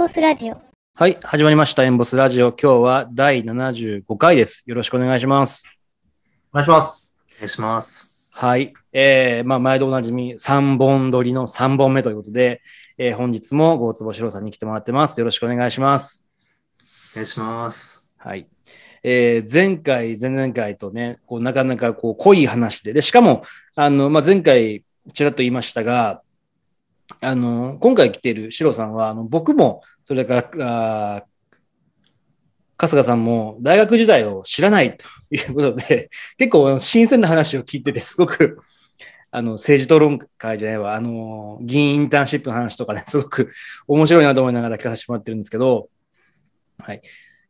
ボスラジオ。はい、始まりました。エンボスラジオ。今日は第75回です。よろしくお願いします。お願いします。お願いします。はい。えー、まあ、毎度おなじみ、3本撮りの3本目ということで、えー、本日も大坪四郎さんに来てもらってます。よろしくお願いします。お願いします。はい。えー、前回、前々回とね、こうなかなかこう濃い話で、で、しかも、あの、まあ、前回、ちらっと言いましたが、あの、今回来てるシロさんは、あの僕も、それから春日さんも大学時代を知らないということで、結構新鮮な話を聞いてて、すごく、あの、政治討論会じゃないわ、あの、議員インターンシップの話とかね、すごく面白いなと思いながら聞かせてもらってるんですけど、はい。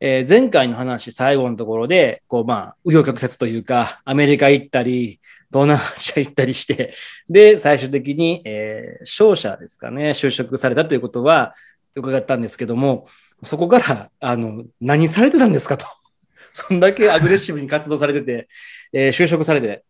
えー、前回の話、最後のところで、こう、まあ、右翼曲折というか、アメリカ行ったり、東南アジア行ったりして、で、最終的に、えー、商社ですかね、就職されたということは伺ったんですけども、そこから、あの、何されてたんですかと。そんだけアグレッシブに活動されてて、えー、就職されて、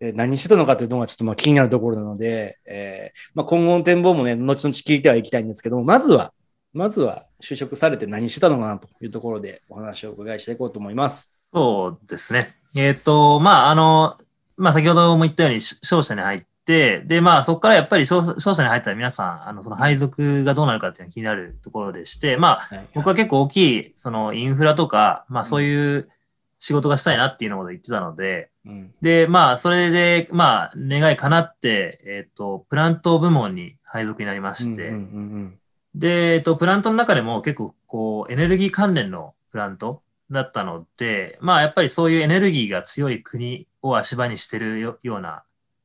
えー、何してたのかというのがちょっとまあ気になるところなので、えー、まあ、今後の展望もね、後々聞いてはいきたいんですけども、まずは、まずは就職されて何してたのかなというところでお話をお伺いしていこうと思います。そうですね。えっ、ー、と、まあ、あの、まあ先ほども言ったように商社に入って、で、まあそこからやっぱり商社に入ったら皆さん、あの、その配属がどうなるかっていうのが気になるところでして、まあ僕は結構大きい、そのインフラとか、まあそういう仕事がしたいなっていうのを言ってたので、で、まあそれで、まあ願い叶って、えっ、と、プラント部門に配属になりまして、で、えっと、プラントの中でも結構こう、エネルギー関連のプラントだったので、まあやっぱりそういうエネルギーが強い国を足場にしてるような、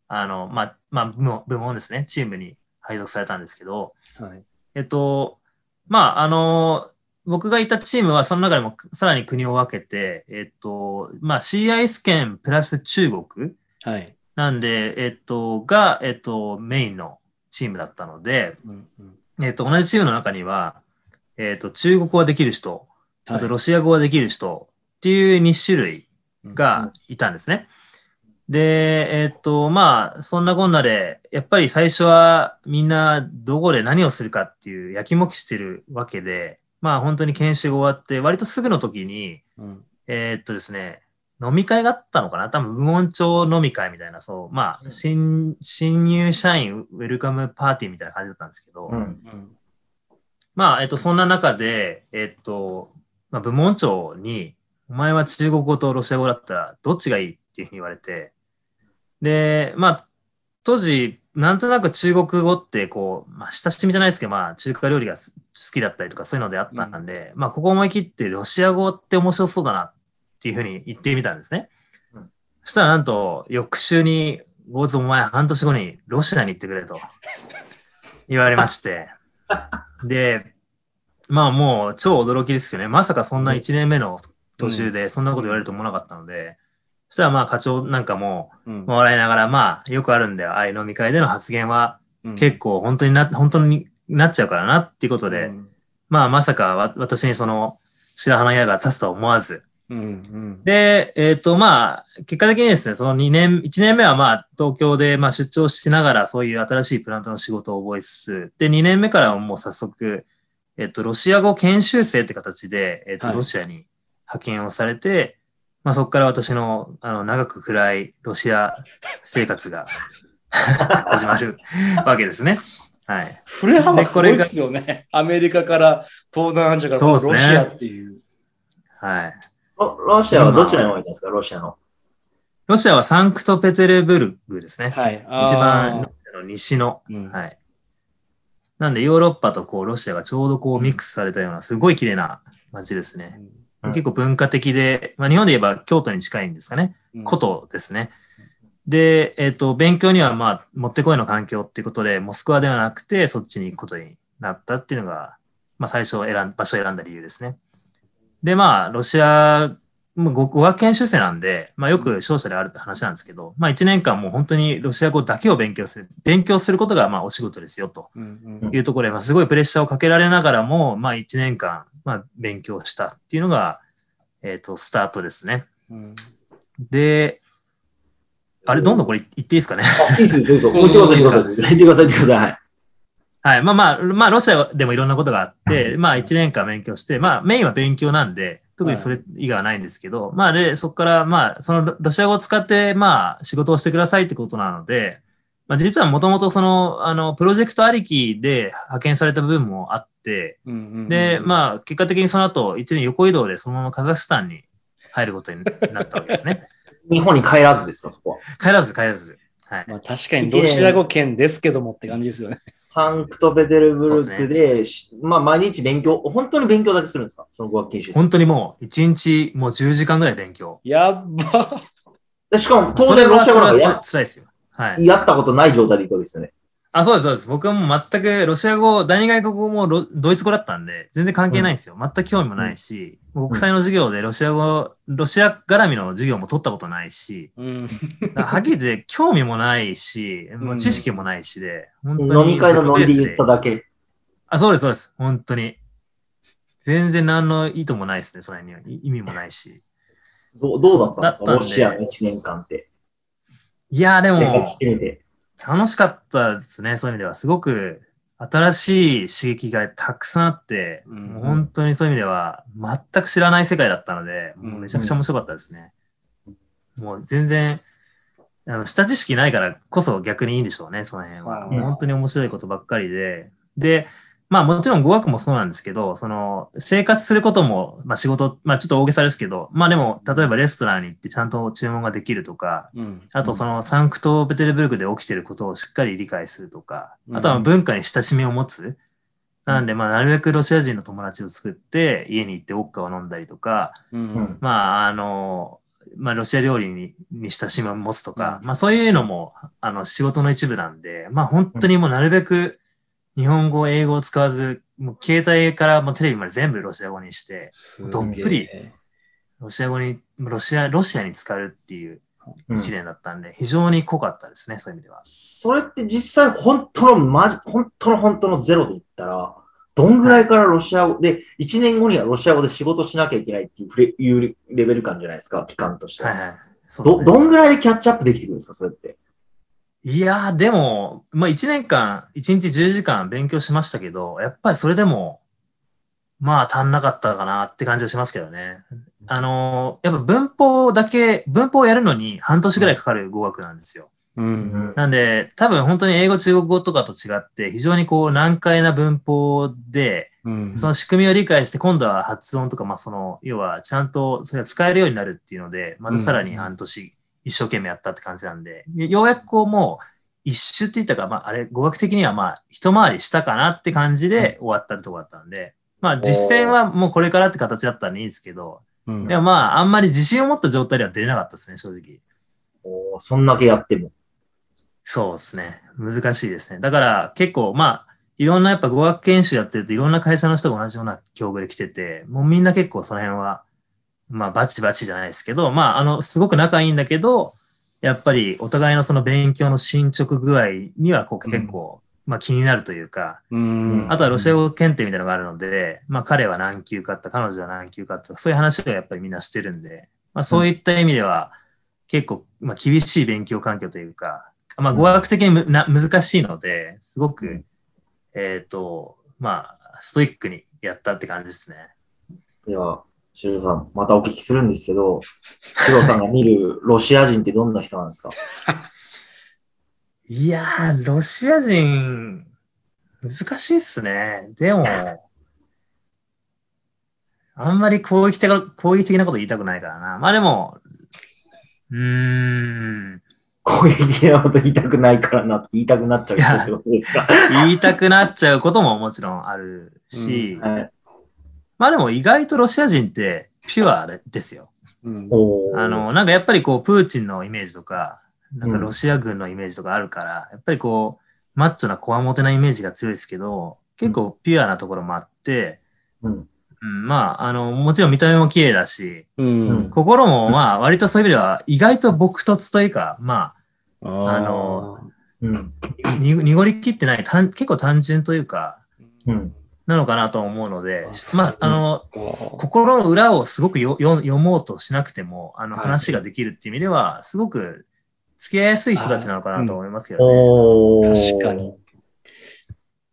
あの、まあ、まあ、部門ですね、チームに配属されたんですけど、はい、えっと、まあ、あの、僕がいたチームはその中でもさらに国を分けて、えっと、まあ、CIS 圏プラス中国、なんで、えっと、が、えっと、メインのチームだったので、うんうん、えっと、同じチームの中には、えっと、中国語ができる人、あとロシア語はできる人っていう2種類がいたんですね。うんで、えー、っと、まあ、そんなこんなで、やっぱり最初はみんなどこで何をするかっていうやきもきしてるわけで、まあ本当に研修が終わって、割とすぐの時に、うん、えー、っとですね、飲み会があったのかな多分、部門長飲み会みたいな、そう、まあ、うん、新、新入社員ウェルカムパーティーみたいな感じだったんですけど、うんうん、まあ、えっと、そんな中で、えっと、まあ、部門長に、お前は中国語とロシア語だったらどっちがいいっていうふうに言われて、で、まあ、当時、なんとなく中国語ってこう、まあ、親しみじゃないですけど、まあ、中華料理が好きだったりとかそういうのであったんで、うん、まあ、ここ思い切ってロシア語って面白そうだなっていうふうに言ってみたんですね。うん、そしたらなんと、翌週に、ごーズお前半年後にロシアに行ってくれと言われまして、で、まあもう超驚きですよね。まさかそんな1年目の途中でそんなこと言われると思わなかったので、そしたらまあ課長なんかも、笑いながら、まあよくあるんだよ。ああいう飲み会での発言は結構本当にな、本当になっちゃうからなっていうことで、うん、まあまさか私にその白羽の矢が立つとは思わず。うんうん、で、えっ、ー、とまあ、結果的にですね、その2年、1年目はまあ東京でまあ出張しながらそういう新しいプラントの仕事を覚えつつ、で、2年目からはもう早速、えっ、ー、と、ロシア語研修生って形で、えっ、ー、と、ロシアに派遣をされて、はいまあ、そこから私のあの長く暗いロシア生活が 始まるわけですね。はい。振れ幅すごいですよね。アメリカから東南アジアからロシアっていう。うね、はいロ。ロシアはどちらに置いんですか、ロシアの。ロシアはサンクトペテルブルクですね。はい。一番の西の、うん、はい。なんでヨーロッパとこうロシアがちょうどこうミックスされたようなすごい綺麗な街ですね。うん結構文化的で、まあ、日本で言えば京都に近いんですかね。古都ですね。で、えっ、ー、と、勉強にはまあ、もってこいの環境っていうことで、モスクワではなくて、そっちに行くことになったっていうのが、まあ、最初選ん、場所を選んだ理由ですね。で、まあ、ロシア、語学研修生なんで、まあ、よく勝者であるって話なんですけど、まあ、1年間もう本当にロシア語だけを勉強する、勉強することが、まあ、お仕事ですよ、というところで、まあ、すごいプレッシャーをかけられながらも、まあ、1年間、まあ、勉強したっていうのが、えっ、ー、と、スタートですね。うん、で、あれ、どんどんこれ言っていいですかね。いどうぞ。ってください、言ってください、言ってください。はい。まあまあ、まあ、ロシアでもいろんなことがあって、まあ、1年間勉強して、まあ、メインは勉強なんで、特にそれ以外はないんですけど、はい、まあ、で、そこから、まあ、そのロシア語を使って、まあ、仕事をしてくださいってことなので、まあ、実はもともとその、あの、プロジェクトありきで派遣された部分もあって、うんうんうんで、まあ、結果的にその後、一年横移動でそのままカザフスタンに入ることになったわけですね。日本に帰らずですか、そこは。帰らず、帰らず。はい。まあ、確かに、ロシア語圏ですけどもって感じですよね。サンクトペテルブルクで、でね、まあ、毎日勉強、本当に勉強だけするんですかその語学研修。本当にもう、一日もう10時間ぐらい勉強。やっば。しかも、当然ロシア語なんですら。辛いですよ。はい。やったことない状態で行くわけですよね。あ、そうです、そうです。僕はもう全くロシア語、第二外国語もドイツ語だったんで、全然関係ないんですよ。うん、全く興味もないし、うん、国際の授業でロシア語、ロシア絡みの授業も取ったことないし、うん、はっきり言って興味もないし、もう知識もないしで、うん、本当に。飲み会のノリで言っただけ。あ、そうです、そうです。本当に。全然何の意図もないですね、それには。意味もないし。どどうだったんですかロシアの1年間って。いや、でも、楽しかったですね、そういう意味では。すごく新しい刺激がたくさんあって、うん、本当にそういう意味では、全く知らない世界だったので、もうめちゃくちゃ面白かったですね。うん、もう全然、あの下知識ないからこそ逆にいいんでしょうね、その辺は。うん、本当に面白いことばっかりで。で、まあもちろん語学もそうなんですけど、その生活することも、まあ仕事、まあちょっと大げさですけど、まあでも例えばレストランに行ってちゃんと注文ができるとか、うん、あとそのサンクトペテルブルクで起きてることをしっかり理解するとか、あとは文化に親しみを持つ。なんで、まあ、なるべくロシア人の友達を作って、家に行ってウォッカを飲んだりとか、うん、まあ、あの、まあ、ロシア料理にに親しみを持つとか、まあ、そういうのも、あの、仕事の一部なんで、まあ、本当にもうなるべく、日本語、英語を使わず、もう携帯からもうテレビまで全部ロシア語にして、どっぷりロシア語に、ロシア、ロシアに使うっていう一年だったんで、うん、非常に濃かったですね、そういう意味では。それって実際本当のま、本当の本当のゼロで言ったら、どんぐらいからロシア語で、1年後にはロシア語で仕事しなきゃいけないっていうレベル感じゃないですか、期間として。はいはい、ね、ど、どんぐらいでキャッチアップできてくるんですか、それって。いやー、でも、まあ1年間、1日10時間勉強しましたけど、やっぱりそれでも、まあ足んなかったかなって感じはしますけどね。あのー、やっぱ文法だけ、文法をやるのに半年ぐらいかかる語学なんですよ。うんうん、なんで、多分本当に英語、中国語とかと違って、非常にこう難解な文法で、うんうん、その仕組みを理解して、今度は発音とか、まあその、要はちゃんとそれが使えるようになるっていうので、またさらに半年一生懸命やったって感じなんで、ようやくこうもう一周って言ったか、まああれ語学的にはまあ一回りしたかなって感じで終わったってとこだったんで、まあ実践はもうこれからって形だったらいいんですけど、うん、でもまああんまり自信を持った状態では出れなかったですね、正直。おそんだけやっても。そうですね。難しいですね。だから結構まあ、いろんなやっぱ語学研修やってるといろんな会社の人が同じような境遇で来てて、もうみんな結構その辺はまあ、バチバチじゃないですけど、まあ、あの、すごく仲いいんだけど、やっぱりお互いのその勉強の進捗具合にはこう結構、うん、まあ気になるというか、うん、あとはロシア語検定みたいなのがあるので、まあ彼は何級かって、彼女は何級かって、そういう話をやっぱりみんなしてるんで、まあそういった意味では結構、まあ厳しい勉強環境というか、まあ語学的にむな難しいので、すごく、えっ、ー、と、まあストイックにやったって感じですね。いや、修造さん、またお聞きするんですけど、修造さんが見るロシア人ってどんな人なんですか いやー、ロシア人、難しいっすね。でも、あんまり攻撃的な攻撃的なこと言いたくないからな。まあでも、うーん。攻撃的なこと言いたくないからなって言いたくなっちゃう言いたくなっちゃうことももちろんあるし、うんはい、まあでも意外とロシア人ってピュアですよ。うん、あの、なんかやっぱりこう、プーチンのイメージとか、なんかロシア軍のイメージとかあるから、うん、やっぱりこう、マッチョなこわもてなイメージが強いですけど、結構ピュアなところもあって、うん、うん、まあ、あの、もちろん見た目も綺麗だし、うん、心もまあ、割とそういう意味では、意外と撲突というか、まあ、あの、うん、濁りきってない、結構単純というか、うん、なのかなと思うので、まあ、あの、心の裏をすごく読もうとしなくても、あの、話ができるっていう意味では、すごく付き合いやすい人たちなのかなと思いますけどね。うん、確かに。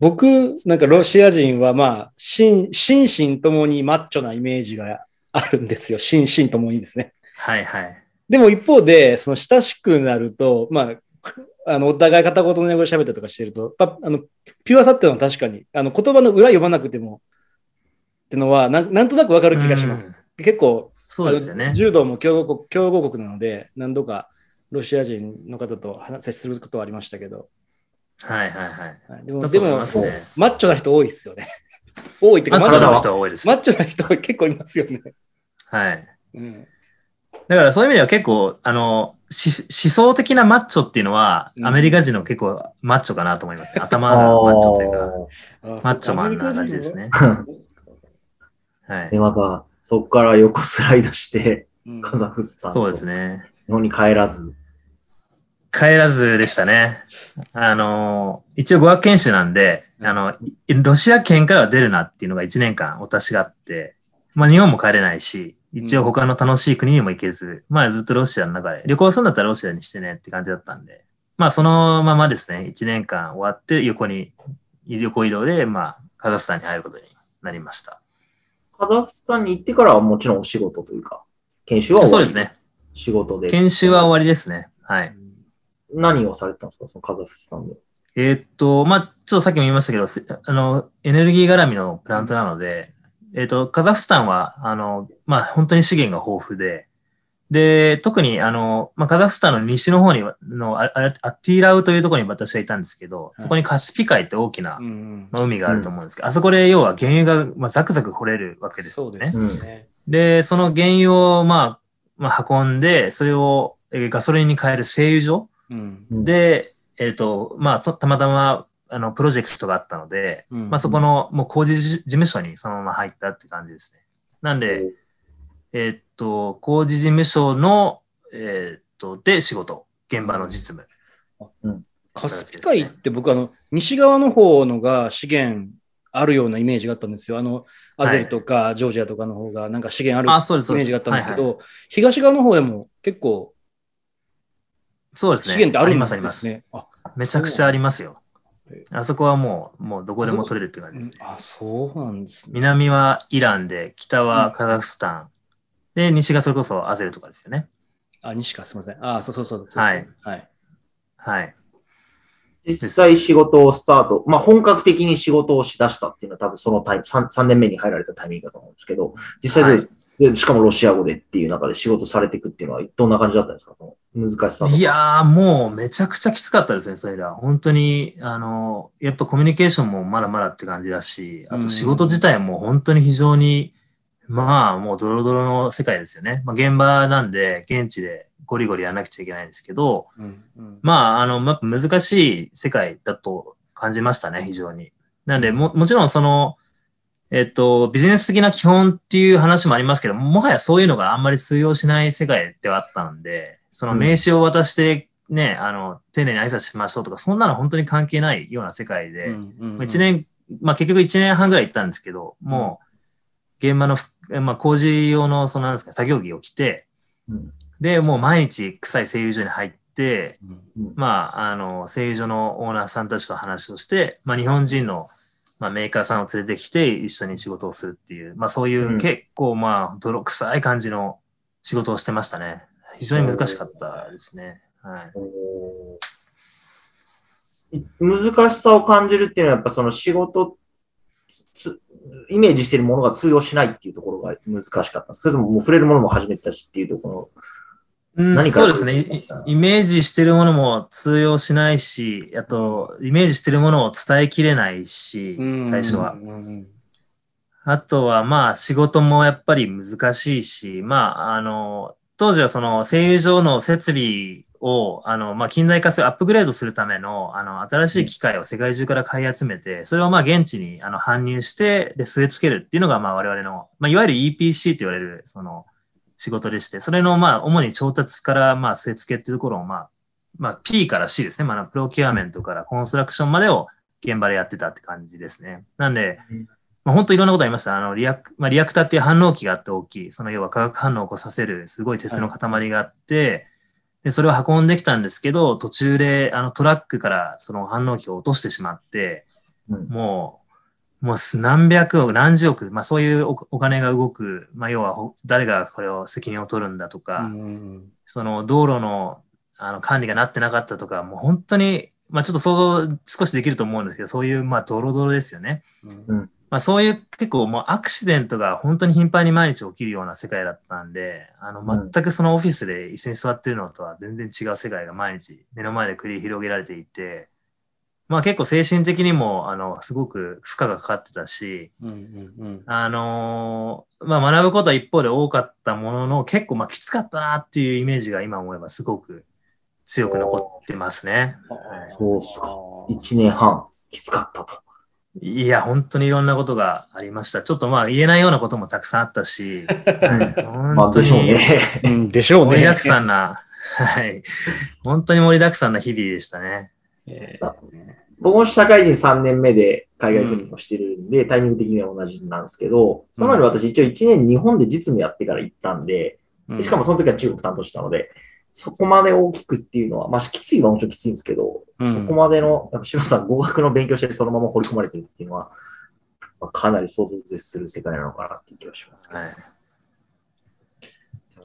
僕、なんかロシア人は、まあ、心身ともにマッチョなイメージがあるんですよ。心身ともにですね。はいはい。でも一方で、その親しくなると、まあ、あの、お互い片言の英語で喋ったりとかしてると、やあの、ピュアさっていうのは確かに、あの、言葉の裏読まなくても、ってのはなん、なんとなくわかる気がします。うん、結構、そうですよね。柔道も強豪国、強豪国なので、何度かロシア人の方と接することはありましたけど。はいはいはい。はい、でも、ね、でも、マッチョな人多いですよね。多いってマッチョな人多いです。マッチョな人結構いますよね。はい。うん、だからそういう意味では結構、あの、思想的なマッチョっていうのは、アメリカ人の結構マッチョかなと思います、ね、頭のマッチョというか、マッチョマンな感じですね。はい。で、また、そこから横スライドして、カザフスタン、そうですね。日本に帰らず。帰らずでしたね。あの、一応語学研修なんで、あの、ロシア圏からは出るなっていうのが1年間お達しがあって、まあ日本も帰れないし、一応他の楽しい国にも行けず、まあずっとロシアの中で、旅行するんだったらロシアにしてねって感じだったんで、まあそのままですね、1年間終わって横に、旅行移動で、まあカザフスタンに入ることになりました。カザフスタンに行ってからはもちろんお仕事というか、研修は終わりそうですね。仕事で。研修は終わりですね。はい。何をされたんですか、そのカザフスタンで。えー、っと、まあちょっとさっきも言いましたけど、あの、エネルギー絡みのプラントなので、えっ、ー、と、カザフスタンは、あの、まあ、本当に資源が豊富で、で、特に、あの、まあ、カザフスタンの西の方に、の、アティラウというところに私はいたんですけど、そこにカスピ海って大きな、まあ、海があると思うんですけど、うん、あそこで要は原油が、まあ、ザクザク掘れるわけですよね。そうですね。で、その原油を、まあ、まあ、運んで、それをガソリンに変える製油所、うん、で、えっ、ー、と、まあ、たまたまあの、プロジェクトがあったので、うん、まあそこの、もう工事事務所にそのまま入ったって感じですね。なんで、えー、っと、工事事務所の、えー、っと、で仕事、現場の実務。うん。スす会って僕、あの、西側の方のが資源あるようなイメージがあったんですよ。あの、アゼルとかジョージアとかの方がなんか資源ある、はい、イメージがあったんですけど、はいはい、東側の方でも結構、そうですね。資源ってあるんですね。あります、あります。めちゃくちゃありますよ。あそこはもう、もうどこでも取れるって感じですね。あ、そうなんですね。南はイランで、北はカザフスタン、うん、で、西がそれこそアゼルとかですよね。あ、西か、すみません。あ、そうそうそう、ね、はい。はい。はい。実際仕事をスタート、まあ、本格的に仕事をしだしたっていうのは多分そのタイム3、3年目に入られたタイミングだと思うんですけど、実際で、はい、しかもロシア語でっていう中で仕事されていくっていうのはどんな感じだったんですか難しさいやー、もうめちゃくちゃきつかったですね、それら。本当に、あの、やっぱコミュニケーションもまだまだって感じだし、あと仕事自体も本当に非常に、まあ、もうドロドロの世界ですよね。まあ、現場なんで、現地でゴリゴリやらなくちゃいけないんですけど、うんうん、まあ、あの、ま、難しい世界だと感じましたね、非常に。なんで、も、もちろんその、えっと、ビジネス的な基本っていう話もありますけど、もはやそういうのがあんまり通用しない世界ではあったんで、その名刺を渡してね、うん、あの、丁寧に挨拶しましょうとか、そんなの本当に関係ないような世界で、ううんうん、1年、まあ結局1年半ぐらい行ったんですけど、もう、現場の、まあ工事用の、そのなんですか、作業着を着て、で、もう毎日臭い製油所に入って、うん、まあ、あの、製油所のオーナーさんたちと話をして、まあ、日本人の、まあ、メーカーさんを連れてきて一緒に仕事をするっていう、まあ、そういう結構、まあ、泥臭い感じの仕事をしてましたね。非常に難しかったですね。はい。難しさを感じるっていうのは、やっぱその仕事イメージしているものが通用しないっていうところが難しかったそれとももう触れるものも初めてたしっていうところ何かそうですね。イメージしてるものも通用しないし、あと、イメージしてるものを伝えきれないし、最初は。あとは、まあ、仕事もやっぱり難しいし、まあ、あの、当時はその声優上の設備を、あの、まあ、近代化する、アップグレードするための、あの、新しい機械を世界中から買い集めて、それをま、現地に、あの、搬入して、で、据え付けるっていうのが、ま、あ、我々の、まあ、いわゆる EPC って言われる、その、仕事でして、それのまあ主に調達からまあ据え付けっていうところをまあ、まあ P から C ですね。まあプロキュアメントからコンストラクションまでを現場でやってたって感じですね。なんで、まあ、本当いろんなことありました。あのリアク、まあ、リアクターっていう反応器があって大きい。その要は化学反応を起こさせるすごい鉄の塊があって、はい、で、それを運んできたんですけど、途中であのトラックからその反応器を落としてしまって、うん、もうもう何百億、何十億、まあ、そういうお金が動く、まあ、要は誰がこれを責任を取るんだとか、その道路のあの管理がなってなかったとか、もう本当に、まあ、ちょっと想像少しできると思うんですけど、そういう、まあ、ドロドロですよね。まあ、そういう結構もうアクシデントが本当に頻繁に毎日起きるような世界だったんで、あの全くそのオフィスで椅子に座ってるのとは全然違う世界が毎日目の前で繰り広げられていて、まあ結構精神的にも、あの、すごく負荷がかかってたし、あのまあ学ぶことは一方で多かったものの、結構まあきつかったなっていうイメージが今思えばすごく強く残ってますね。そうっすか。一年半、きつかったと。いや、本当にいろんなことがありました。ちょっとまあ言えないようなこともたくさんあったし、本当に、でしょうね。盛りだくさんな、はい。本当に盛りだくさんな日々でしたね。え僕も社会人3年目で海外赴任をしてるんで、うん、タイミング的には同じなんですけど、その前に私一応1年日本で実務やってから行ったんで、しかもその時は中国担当したので、そこまで大きくっていうのは、まあ、きついはもちろんきついんですけど、うん、そこまでの、やっぱ柴田さん、語学の勉強してそのまま掘り込まれてるっていうのは、まあ、かなり想像絶する世界なのかなっていう気はしますね。はい、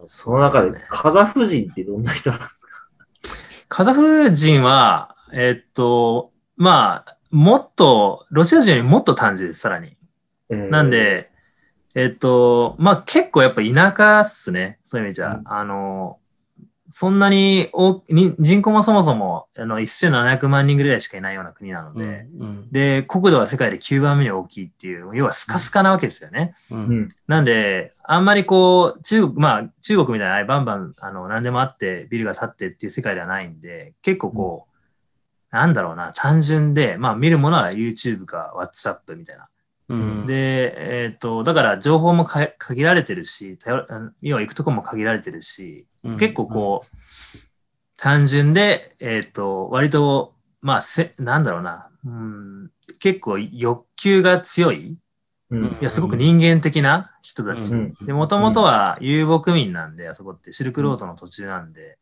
その中で、カザフ人ってどんな人なんですかカザフ人は、えっと、まあ、もっと、ロシア人よりもっと単純です、さらに。えー、なんで、えっと、まあ結構やっぱ田舎っすね、そういう意味じゃ。うん、あの、そんなに大に人口もそもそもあの1700万人ぐらいしかいないような国なので、うんうん、で、国土は世界で9番目に大きいっていう、要はスカスカなわけですよね。うん、なんで、あんまりこう、中国、まあ中国みたいなバンバンあの何でもあってビルが建ってっていう世界ではないんで、結構こう、なんだろうな、単純で、まあ見るものは YouTube か WhatsApp みたいな。うん、で、えっ、ー、と、だから情報も限られてるし、要は行くとこも限られてるし、うん、結構こう、単純で、えっ、ー、と、割と、まあせ、なんだろうな、うん、結構欲求が強い、いや、すごく人間的な人たち。で、もともとは遊牧民なんで、あそこってシルクロードの途中なんで、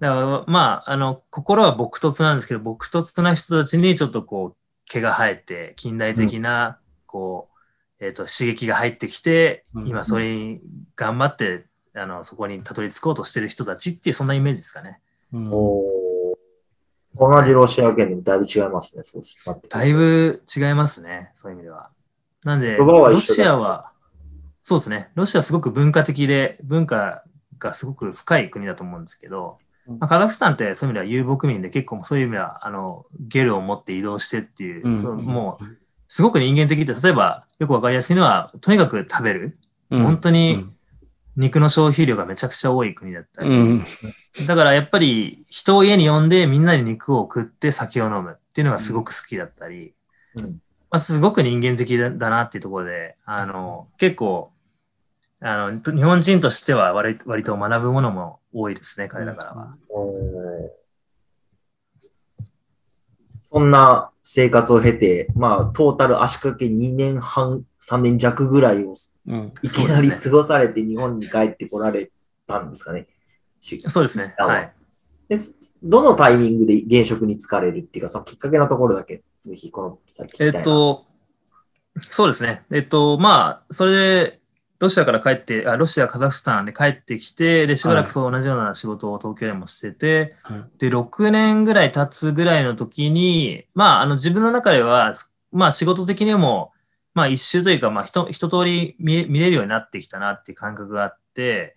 だからまあ、あの、心は朴突なんですけど、朴突な人たちにちょっとこう、毛が生えて、近代的な、こう、うん、えっ、ー、と、刺激が入ってきて、今それに頑張って、あの、そこにたどり着こうとしてる人たちっていう、そんなイメージですかね。うん、お同じロシア圏でもだいぶ違いますね、そうだいぶ違いますね、そういう意味では。なんで、ロシアは、そうですね、ロシアはすごく文化的で、文化がすごく深い国だと思うんですけど、まあ、カザフスタンってそういう意味では遊牧民で結構そういう意味ではあのゲルを持って移動してっていう、うん、そもうすごく人間的って例えばよくわかりやすいのはとにかく食べる、うん、本当に肉の消費量がめちゃくちゃ多い国だったり、うん、だからやっぱり人を家に呼んでみんなに肉を食って酒を飲むっていうのがすごく好きだったり、うんまあ、すごく人間的だなっていうところであの結構あの日本人としては割割と学ぶものも多いですね、彼らからは。そんな生活を経て、まあ、トータル足掛け2年半、3年弱ぐらいを、いきなり過ごされて日本に帰ってこられたんですかね。そうですね。はい。でどのタイミングで現職に就かれるっていうか、そのきっかけのところだけ、ぜひこの先えっと、そうですね。えっと、まあ、それで、ロシアから帰って、あロシア、カザフスタンで帰ってきて、で、しばらくそう同じような仕事を東京でもしてて、はい、で、6年ぐらい経つぐらいの時に、まあ、あの、自分の中では、まあ、仕事的にも、まあ、一周というか、まあ、一通り見見れるようになってきたなっていう感覚があって、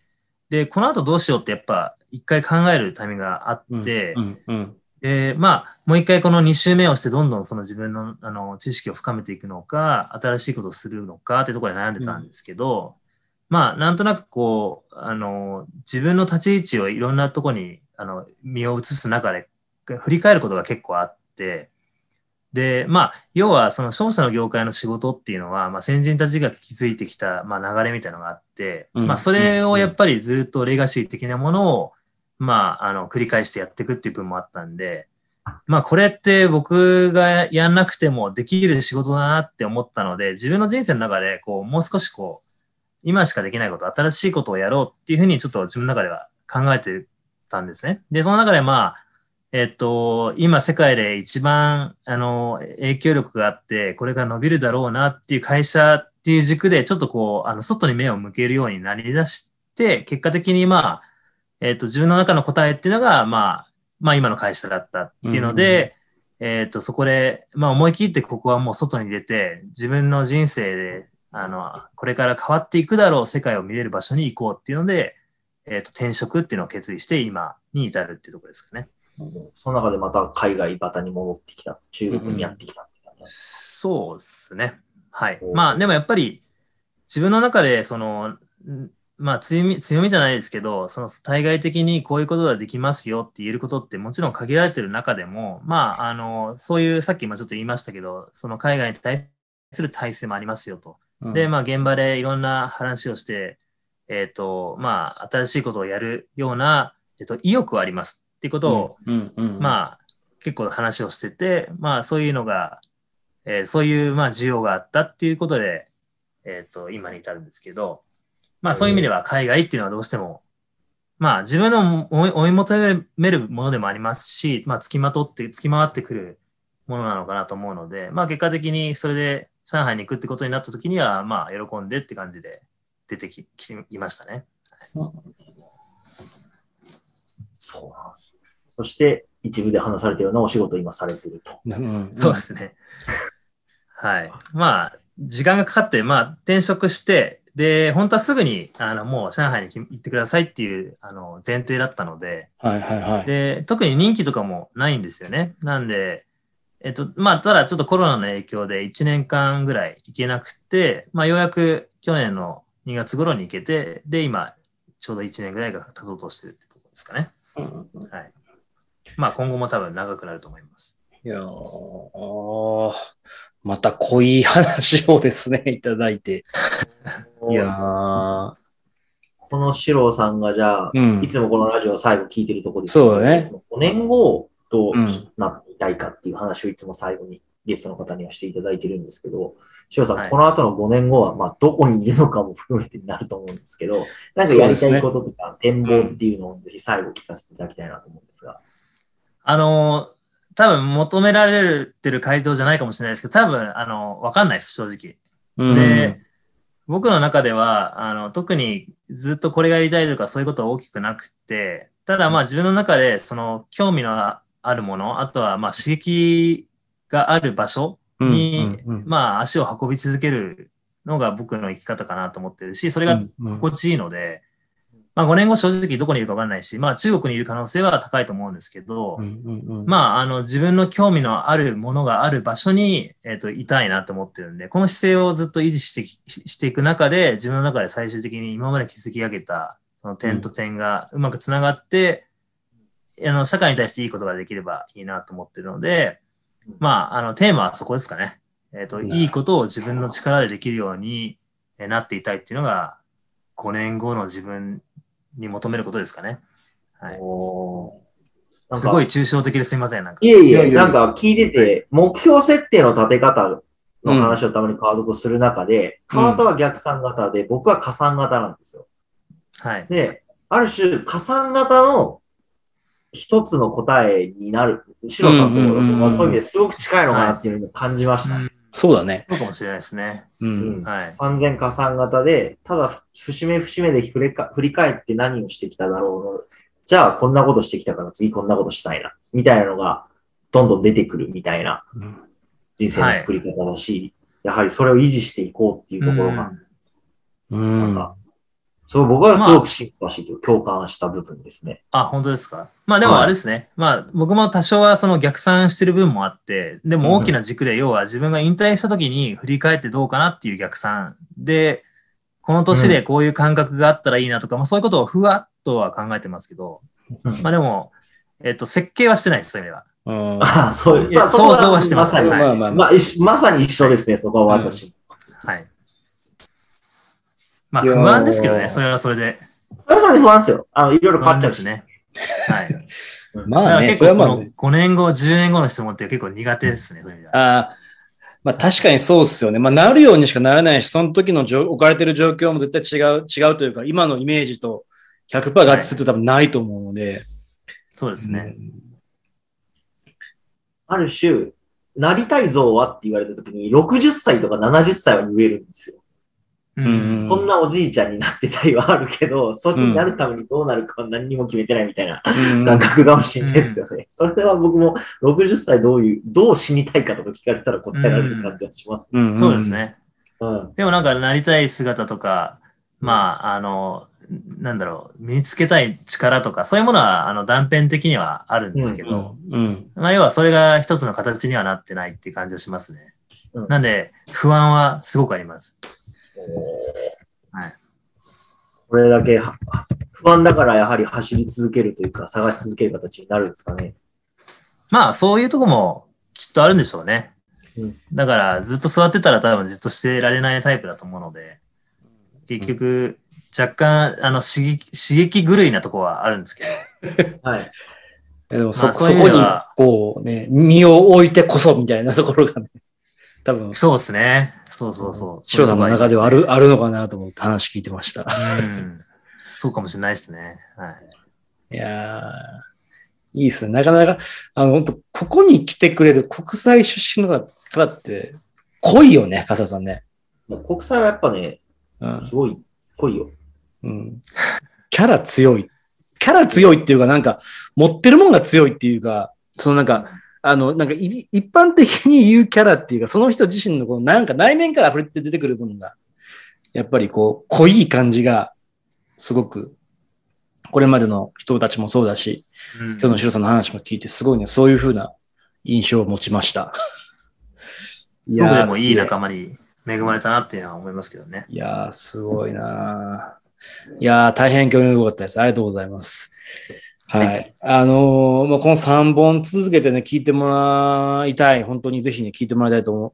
で、この後どうしようってやっぱ、一回考えるタイミングがあって、うんうんうんで、まあ、もう一回この2周目をして、どんどんその自分のあの知識を深めていくのか、新しいことをするのかってところで悩んでたんですけど、うん、まあ、なんとなくこう、あの、自分の立ち位置をいろんなとこに、あの、身を移す中で、振り返ることが結構あって、で、まあ、要はその商社の業界の仕事っていうのは、まあ、先人たちが築いてきた、まあ、流れみたいなのがあって、うん、まあ、それをやっぱりずっとレガシー的なものを、まあ、あの、繰り返してやっていくっていう分もあったんで、まあ、これって僕がやんなくてもできる仕事だなって思ったので、自分の人生の中で、こう、もう少しこう、今しかできないこと、新しいことをやろうっていうふうにちょっと自分の中では考えてたんですね。で、その中でまあ、えっと、今世界で一番、あの、影響力があって、これが伸びるだろうなっていう会社っていう軸で、ちょっとこう、あの、外に目を向けるようになりだして、結果的にまあ、えっ、ー、と、自分の中の答えっていうのが、まあ、まあ今の会社だったっていうので、うん、えっ、ー、と、そこで、まあ思い切ってここはもう外に出て、自分の人生で、あの、これから変わっていくだろう世界を見れる場所に行こうっていうので、えっ、ー、と、転職っていうのを決意して今に至るっていうところですかね。その中でまた海外バタに戻ってきた、中国にやってきたっていう感じ、うん、そうですね。はい。まあでもやっぱり自分の中でその、まあ強み、強みじゃないですけど、その対外的にこういうことができますよって言えることってもちろん限られてる中でも、まあ、あの、そういう、さっき今ちょっと言いましたけど、その海外に対する体制もありますよと。うん、で、まあ、現場でいろんな話をして、えっ、ー、と、まあ、新しいことをやるような、えっ、ー、と、意欲はありますっていうことを、まあ、結構話をしてて、まあ、そういうのが、えー、そういう、まあ、需要があったっていうことで、えっ、と、今に至るんですけど、まあそういう意味では海外っていうのはどうしても、まあ自分の追い求めるものでもありますし、まあ付きまとって、付き回ってくるものなのかなと思うので、まあ結果的にそれで上海に行くってことになった時には、まあ喜んでって感じで出てききましたね。そうなんですそして一部で話されるようなお仕事を今されてると。そうですね。はい。まあ時間がかかって、まあ転職して、で、本当はすぐに、あの、もう上海に行ってくださいっていう、あの、前提だったので、はいはいはい。で、特に人気とかもないんですよね。なんで、えっと、まあ、ただちょっとコロナの影響で1年間ぐらい行けなくて、まあ、ようやく去年の2月頃に行けて、で、今、ちょうど1年ぐらいが経とうとしてるってとこですかね。はい。まあ、今後も多分長くなると思います。いやまた濃い話をですね、いただいて。いやー。この四郎さんがじゃあ、うん、いつもこのラジオ最後聞いてるとこですそうだね。5年後、どうなりたいかっていう話をいつも最後にゲストの方にはしていただいてるんですけど、しさん、はい、この後の5年後は、まあ、どこにいるのかも含めてになると思うんですけど、なんかやりたいこととか、展望っていうのをぜひ最後聞かせていただきたいなと思うんですが。あの多分求められてる回答じゃないかもしれないですけど、多分、あの、わかんないです、正直。うん、で、僕の中では、あの、特にずっとこれがやりたいとかそういうことは大きくなくて、ただまあ自分の中で、その、興味のあるもの、あとはまあ刺激がある場所に、まあ足を運び続けるのが僕の生き方かなと思ってるし、それが心地いいので、まあ、5年後正直どこにいるかわかんないし、まあ、中国にいる可能性は高いと思うんですけど、うんうんうん、まあ、あの、自分の興味のあるものがある場所に、えっ、ー、と、いたいなと思ってるんで、この姿勢をずっと維持してしていく中で、自分の中で最終的に今まで築き上げた、その点と点がうまくつながって、うん、あの、社会に対していいことができればいいなと思ってるので、まあ、あの、テーマはそこですかね。えっ、ー、と、いいことを自分の力でできるようになっていたいっていうのが、5年後の自分に求めることですかね。はい、なんすごい抽象的ですいません。なんかいえいえ、なんか聞いてて、目標設定の立て方の話をたまにカードとする中で、うんカードは逆算型で、僕は加算型なんですよ。はい。で、ある種、加算型の一つの答えになる。白さんところうそういう意味ですごく近いのかなっていうのを感じました。そうだね。そうかもしれないですね。うん。はい。完全加算型で、ただ、節目節目で振りか振り返って何をしてきただろうじゃあ、こんなことしてきたから次こんなことしたいな。みたいなのが、どんどん出てくるみたいな人生の作り方だし、はい、やはりそれを維持していこうっていうところが、うん、なんか、そう、僕はすごくシンパシーと共感した部分ですね。まあ、あ、本当ですか。まあでもあれですね。はい、まあ僕も多少はその逆算してる部分もあって、でも大きな軸で要は自分が引退した時に振り返ってどうかなっていう逆算で、この年でこういう感覚があったらいいなとか、うん、まあそういうことをふわっとは考えてますけど、まあでも、えっと、設計はしてないです、そういう意味では。ああ、そうです。想像はしてません、まあまあ、まあ、まさに一緒ですね、そこは私。うん、はい。まあ、不安ですけどね、それはそれで。それはそれで不安ですよ。あの、いろいろ変わっちゃうしね。はい。まあ、ね、結構この5年後、10年後の質問って結構苦手ですね、そういう意味では。あまあ確かにそうっすよね。まあなるようにしかならないし、その時の置かれてる状況も絶対違う、違うというか、今のイメージと100%合致すると多分ないと思うので。はい、そうですね、うん。ある種、なりたい像はって言われた時に、60歳とか70歳は言えるんですよ。うんこんなおじいちゃんになってたりはあるけど、それになるためにどうなるかは何にも決めてないみたいな感覚かもしれないですよね。それは僕も60歳どういう、どう死にたいかとか聞かれたら答えられる感じてします、ね、そうですね。うん、でもなんかなりたい姿とか、まあ、あの、なんだろう、身につけたい力とか、そういうものは、あの、断片的にはあるんですけど、うん、まあ、要はそれが一つの形にはなってないっていう感じはしますね。なんで、不安はすごくあります。はい、これだけ不安だからやはり走り続けるというか、探し続ける形になるんですかね。まあ、そういうとこもきっとあるんでしょうね。うん、だから、ずっと座ってたら多分じっとしてられないタイプだと思うので、結局、若干、あの、刺激、刺激狂いなとこはあるんですけど。はい。でもそそこに、こうね、身を置いてこそみたいなところがね。多分。そうですね。そうそうそう。白田の中ではある、あるのかなと思って話聞いてました。うん。そうかもしれないですね。はい。いやー、いいですね。なかなか、あの、本当ここに来てくれる国際出身の方って、濃いよね、笠田さんね。国際はやっぱね、うん、すごい濃いよ。うん。キャラ強い。キャラ強いっていうか、なんか、持ってるもんが強いっていうか、そのなんか、あの、なんか一般的に言うキャラっていうか、その人自身のこう、なんか内面から溢れて出てくるものが、やっぱりこう、濃い感じが、すごく、これまでの人たちもそうだし、うん、今日の白さんの話も聞いて、すごいね、そういうふうな印象を持ちました。いや僕でもいい仲間に恵まれたなっていうのは思いますけどね。いやー、すごいなー。いやー、大変興味深かったです。ありがとうございます。はい。あのー、まあ、この3本続けてね、聞いてもらいたい。本当にぜひね、聞いてもらいたいと思う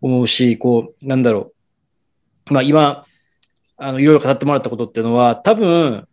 思うし、こう、なんだろう。まあ、今、あの、いろいろ語ってもらったことっていうのは、多分、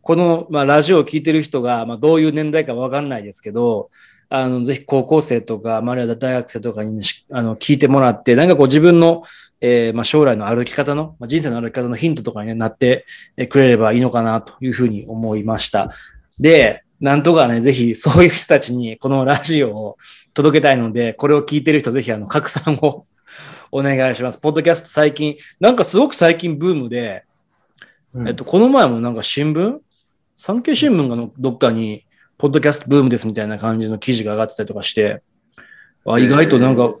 この、まあ、ラジオを聴いてる人が、まあ、どういう年代かわかんないですけど、あの、ぜひ高校生とか、まあ、あるいは大学生とかに、あの、聞いてもらって、なんかこう自分の、えー、まあ、将来の歩き方の、まあ、人生の歩き方のヒントとかに、ね、なってくれればいいのかなというふうに思いました。で、なんとかね、ぜひそういう人たちにこのラジオを届けたいので、これを聞いてる人、ぜひあの拡散を お願いします。ポッドキャスト最近、なんかすごく最近ブームで、うん、えっと、この前もなんか新聞産経新聞がのどっかに、ポッドキャストブームですみたいな感じの記事が上がってたりとかして、あ意外となんか、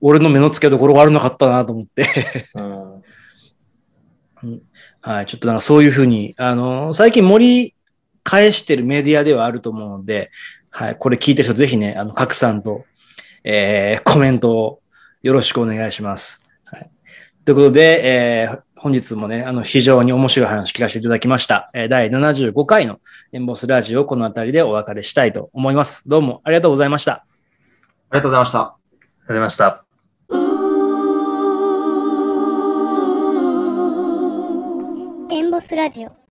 俺の目の付けどころ悪なかったなと思って うん、はい、ちょっとなんかそういうふうに、あの、最近森返してるメディアではあると思うので、はい、これ聞いてる人ぜひね、あの、拡散と、えー、コメントをよろしくお願いします。はい。ということで、えー、本日もね、あの、非常に面白い話聞かせていただきました。えー、第75回のエンボスラジオ、この辺りでお別れしたいと思います。どうもありがとうございました。ありがとうございました。ありがとうございました。エンボスラジオ